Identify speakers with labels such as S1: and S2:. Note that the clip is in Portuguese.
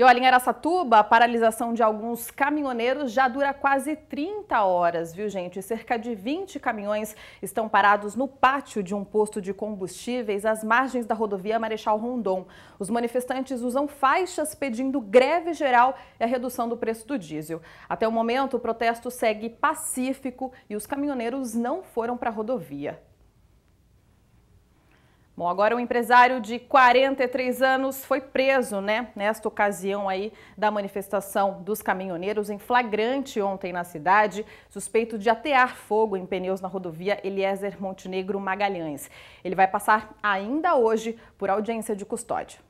S1: E olha, em Aracatuba, a paralisação de alguns caminhoneiros já dura quase 30 horas, viu gente? Cerca de 20 caminhões estão parados no pátio de um posto de combustíveis às margens da rodovia Marechal Rondon. Os manifestantes usam faixas pedindo greve geral e a redução do preço do diesel. Até o momento, o protesto segue pacífico e os caminhoneiros não foram para a rodovia. Bom, agora um empresário de 43 anos foi preso, né, nesta ocasião aí da manifestação dos caminhoneiros em flagrante ontem na cidade, suspeito de atear fogo em pneus na rodovia Eliezer Montenegro Magalhães. Ele vai passar ainda hoje por audiência de custódia.